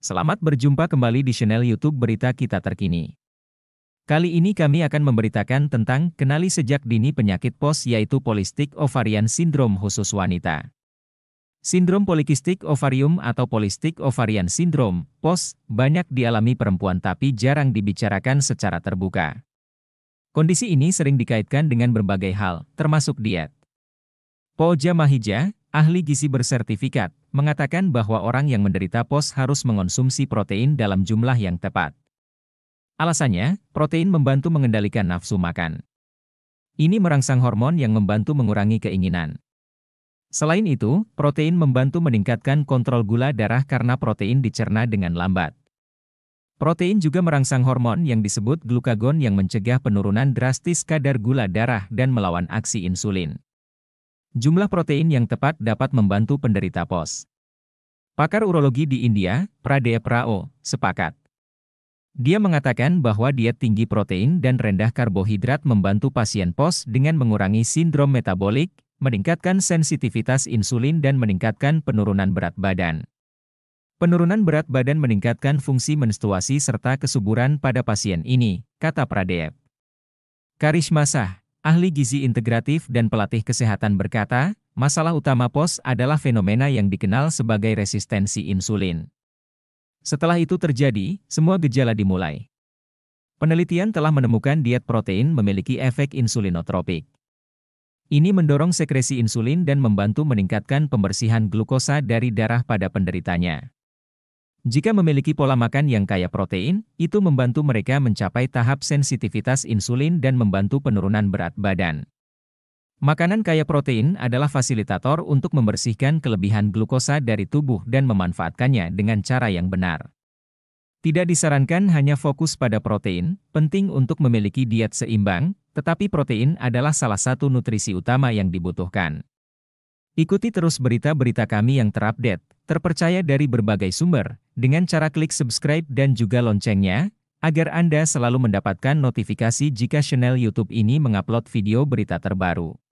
Selamat berjumpa kembali di channel YouTube Berita Kita Terkini. Kali ini kami akan memberitakan tentang kenali sejak dini penyakit POS yaitu Polistik Ovarian sindrom khusus wanita. Sindrom polikistik ovarium atau polistik ovarian sindrom, POS, banyak dialami perempuan tapi jarang dibicarakan secara terbuka. Kondisi ini sering dikaitkan dengan berbagai hal, termasuk diet. Poja Mahija, ahli gizi bersertifikat, mengatakan bahwa orang yang menderita POS harus mengonsumsi protein dalam jumlah yang tepat. Alasannya, protein membantu mengendalikan nafsu makan. Ini merangsang hormon yang membantu mengurangi keinginan. Selain itu, protein membantu meningkatkan kontrol gula darah karena protein dicerna dengan lambat. Protein juga merangsang hormon yang disebut glukagon yang mencegah penurunan drastis kadar gula darah dan melawan aksi insulin. Jumlah protein yang tepat dapat membantu penderita POS. Pakar urologi di India, Pradeya Prao, sepakat. Dia mengatakan bahwa diet tinggi protein dan rendah karbohidrat membantu pasien POS dengan mengurangi sindrom metabolik, meningkatkan sensitivitas insulin dan meningkatkan penurunan berat badan. Penurunan berat badan meningkatkan fungsi menstruasi serta kesuburan pada pasien ini, kata Pradeep. Karishma Sah Ahli gizi integratif dan pelatih kesehatan berkata, masalah utama POS adalah fenomena yang dikenal sebagai resistensi insulin. Setelah itu terjadi, semua gejala dimulai. Penelitian telah menemukan diet protein memiliki efek insulinotropik. Ini mendorong sekresi insulin dan membantu meningkatkan pembersihan glukosa dari darah pada penderitanya. Jika memiliki pola makan yang kaya protein, itu membantu mereka mencapai tahap sensitivitas insulin dan membantu penurunan berat badan. Makanan kaya protein adalah fasilitator untuk membersihkan kelebihan glukosa dari tubuh dan memanfaatkannya dengan cara yang benar. Tidak disarankan hanya fokus pada protein, penting untuk memiliki diet seimbang, tetapi protein adalah salah satu nutrisi utama yang dibutuhkan. Ikuti terus berita-berita kami yang terupdate, terpercaya dari berbagai sumber, dengan cara klik subscribe dan juga loncengnya, agar Anda selalu mendapatkan notifikasi jika channel YouTube ini mengupload video berita terbaru.